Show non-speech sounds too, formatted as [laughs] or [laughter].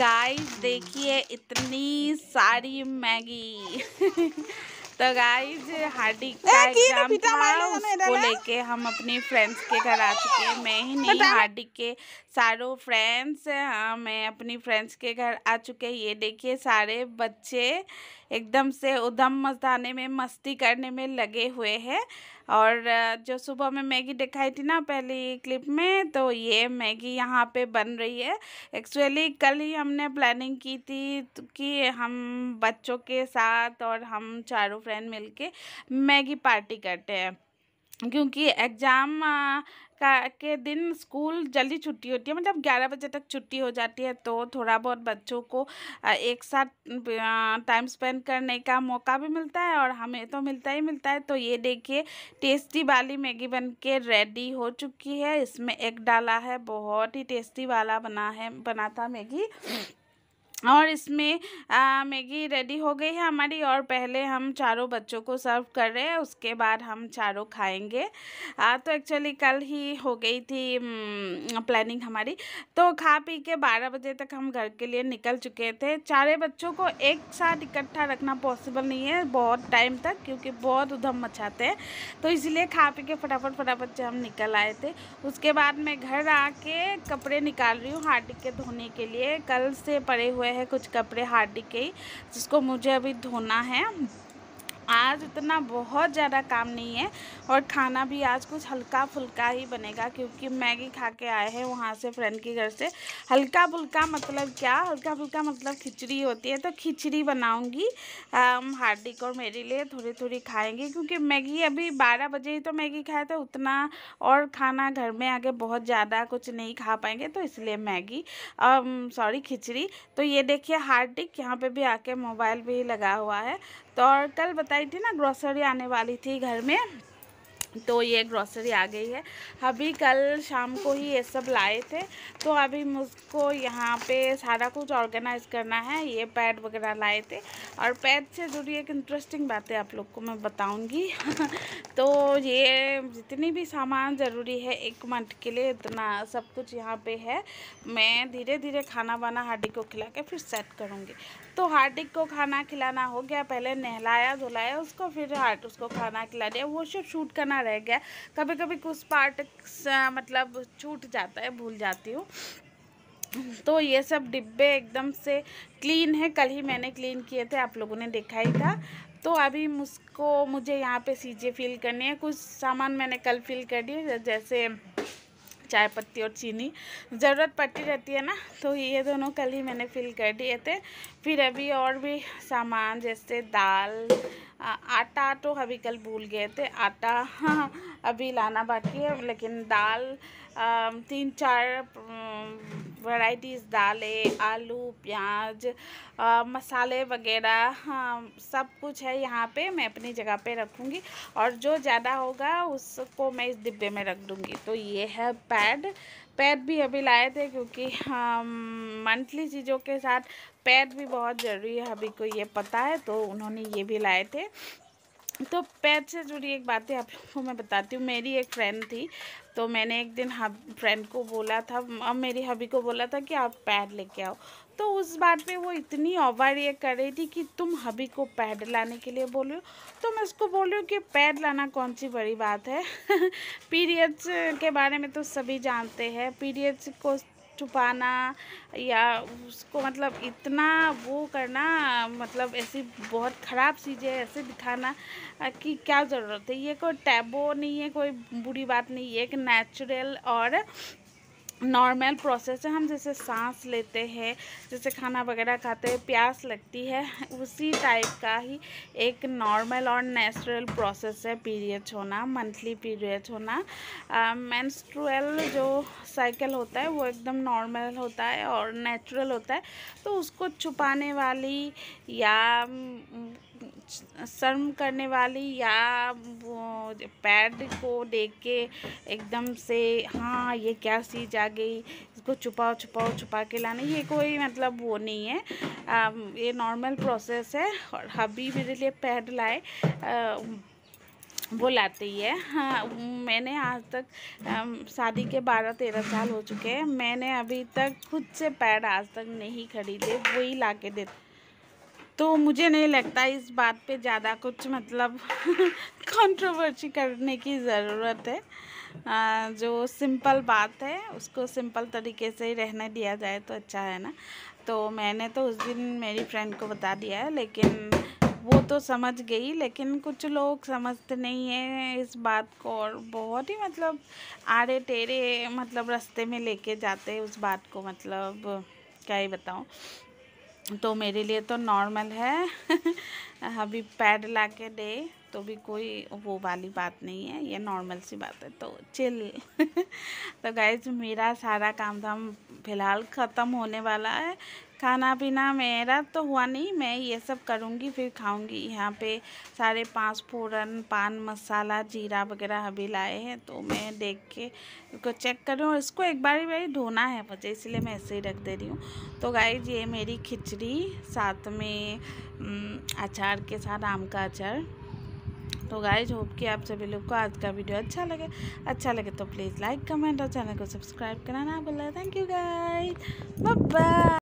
guys देखिए इतनी सारी मैगी तो गाइस हार्दिक का एग्जाम था उसको लेके हम अपने फ्रेंड्स के घर आ चुके हैं मैं ही नहीं हार्दिक के सारों फ्रेंड्स हाँ मैं अपनी फ्रेंड्स के घर आ चुके ये देखिए सारे बच्चे एकदम से उधम मचाने में मस्ती करने में लगे हुए हैं और जो सुबह में मैगी दिखाई थी ना पहली क्लिप में तो ये मैगी यहाँ पे बन रही है एक्चुअली कल ही हमने प्लानिंग की थी तो कि हम बच्चों के साथ और हम चारों फ्रेंड मिलके मैगी पार्टी करते हैं क्योंकि एग्ज़ाम का के दिन स्कूल जल्दी छुट्टी होती है मतलब ग्यारह बजे तक छुट्टी हो जाती है तो थोड़ा बहुत बच्चों को एक साथ टाइम स्पेंड करने का मौका भी मिलता है और हमें तो मिलता ही मिलता है तो ये देखिए टेस्टी वाली मैगी बन के रेडी हो चुकी है इसमें एक डाला है बहुत ही टेस्टी वाला बना है बना था मैगी और इसमें मैगी रेडी हो गई है हमारी और पहले हम चारों बच्चों को सर्व कर रहे हैं उसके बाद हम चारों खाएंगे आ, तो एक्चुअली कल ही हो गई थी प्लानिंग हमारी तो खा पी के बारह बजे तक हम घर के लिए निकल चुके थे चारे बच्चों को एक साथ इकट्ठा रखना पॉसिबल नहीं है बहुत टाइम तक क्योंकि बहुत उधम मचाते हैं तो इसलिए खा पी के फटाफट फटाफट से हम निकल आए थे उसके बाद मैं घर आके कपड़े निकाल रही हूँ हार्डिक के धोने के लिए कल से पड़े हुए हुए हैं कुछ कपड़े हार्डी के जिसको मुझे अभी धोना है आज इतना बहुत ज़्यादा काम नहीं है और खाना भी आज कुछ हल्का फुल्का ही बनेगा क्योंकि मैगी खा के आए हैं वहाँ से फ्रेंड के घर से हल्का फुल्का मतलब क्या हल्का फुल्का मतलब खिचड़ी होती है तो खिचड़ी बनाऊँगी हार्दिक और मेरे लिए थोड़ी थोड़ी खाएँगे क्योंकि मैगी अभी बारह बजे ही तो मैगी खाए तो उतना और खाना घर में आगे बहुत ज़्यादा कुछ नहीं खा पाएंगे तो इसलिए मैगी सॉरी खिचड़ी तो ये देखिए हार्दिक यहाँ पे भी आके मोबाइल भी लगा हुआ है तो और कल बताइए आई थी ना ग्रोसरी आने वाली थी घर में तो ये ग्रॉसरी आ गई है अभी कल शाम को ही ये सब लाए थे तो अभी मुझको यहाँ पे सारा कुछ ऑर्गेनाइज करना है ये पैड वगैरह लाए थे और पैड से जुड़ी एक इंटरेस्टिंग बात है आप लोग को मैं बताऊंगी [laughs] तो ये जितनी भी सामान ज़रूरी है एक मंथ के लिए इतना सब कुछ यहाँ पे है मैं धीरे धीरे खाना बना हार्डिक को खिला के फिर सेट करूँगी तो हार्डिक को खाना खिलाना हो गया पहले नहलाया धुलाया उसको फिर हार्ट उसको खाना खिला दिया वो सब शूट करना कहाँ रह गया कभी कभी कुछ पार्ट मतलब छूट जाता है भूल जाती हूँ तो ये सब डिब्बे एकदम से क्लीन है कल ही मैंने क्लीन किए थे आप लोगों ने देखा ही था तो अभी मुझको मुझे यहाँ पे सीजे फिल करनी है कुछ सामान मैंने कल फिल कर दिए जैसे चाय पत्ती और चीनी ज़रूरत पड़ती रहती है ना तो ये दोनों कल ही मैंने फिल कर दिए थे फिर अभी और भी सामान जैसे दाल आटा तो अभी कल भूल गए थे आटा हाँ, [laughs] अभी लाना बाकी है लेकिन दाल तीन चार वैराइटीज़ दालें आलू प्याज आ, मसाले वगैरह हाँ सब कुछ है यहाँ पे मैं अपनी जगह पे रखूँगी और जो ज़्यादा होगा उसको मैं इस डिब्बे में रख दूँगी तो ये है पैड पैड भी अभी लाए थे क्योंकि मंथली चीज़ों के साथ पैड भी बहुत ज़रूरी है अभी को ये पता है तो उन्होंने ये भी लाए थे तो पेट से जुड़ी एक बातें आप लोगों को मैं बताती हूँ मेरी एक फ्रेंड थी तो मैंने एक दिन हब फ्रेंड को बोला था अब मेरी हबी को बोला था कि आप पैड लेके आओ तो उस बात पे वो इतनी ओवर रिएक्ट कर रही थी कि तुम हबी को पैड लाने के लिए बोल हो तो मैं उसको बोल रही हूँ कि पैड लाना कौन सी बड़ी बात है पीरियड्स [laughs] के बारे में तो सभी जानते हैं पीरियड्स को छुपाना या उसको मतलब इतना वो करना मतलब ऐसी बहुत ख़राब चीज़ें ऐसे दिखाना कि क्या ज़रूरत है ये कोई टैबो नहीं है कोई बुरी बात नहीं है एक नेचुरल और नॉर्मल प्रोसेस है हम जैसे सांस लेते हैं जैसे खाना वगैरह खाते हैं प्यास लगती है उसी टाइप का ही एक नॉर्मल और नेचुरल प्रोसेस है पीरियड्स होना मंथली पीरियड्स होना मैंस्ट्रुअल जो साइकिल होता है वो एकदम नॉर्मल होता है और नेचुरल होता है तो उसको छुपाने वाली या शर्म करने वाली या वो पैड को देख के एकदम से हाँ ये क्या चीज़ आ गई इसको छुपाओ छुपाओ छुपा के लाना ये कोई मतलब वो नहीं है आ, ये नॉर्मल प्रोसेस है और हबी मेरे लिए पैड लाए आ, वो लाते ही है हाँ मैंने आज तक शादी के बारह तेरह साल हो चुके हैं मैंने अभी तक खुद से पैड आज तक नहीं खरीदे वही ला के देते तो मुझे नहीं लगता इस बात पे ज़्यादा कुछ मतलब कंट्रोवर्सी [laughs] करने की ज़रूरत है आ, जो सिंपल बात है उसको सिंपल तरीके से ही रहने दिया जाए तो अच्छा है ना तो मैंने तो उस दिन मेरी फ्रेंड को बता दिया है लेकिन वो तो समझ गई लेकिन कुछ लोग समझते नहीं है इस बात को और बहुत ही मतलब आड़े टेढ़े मतलब रास्ते में लेके जाते उस बात को मतलब क्या ही बताऊँ तो मेरे लिए तो नॉर्मल है [laughs] अभी पैड ला के दे तो भी कोई वो वाली बात नहीं है ये नॉर्मल सी बात है तो चिल [laughs] तो गैज मेरा सारा काम धाम फिलहाल ख़त्म होने वाला है खाना पीना मेरा तो हुआ नहीं मैं ये सब करूँगी फिर खाऊँगी यहाँ पे सारे पाँच फोरन पान मसाला जीरा वगैरह अभी लाए हैं तो मैं देख के इसको चेक कर रही हूँ इसको एक बार ही भाई धोना है मुझे इसलिए मैं ऐसे ही रख दे रही हूँ तो गाय ये मेरी खिचड़ी साथ में अचार के साथ आम का अचार तो गाइज होप कि आप सभी लोग को आज का वीडियो अच्छा लगे अच्छा लगे तो प्लीज़ लाइक कमेंट और चैनल को सब्सक्राइब करना ना बोला थैंक यू गाइज बाय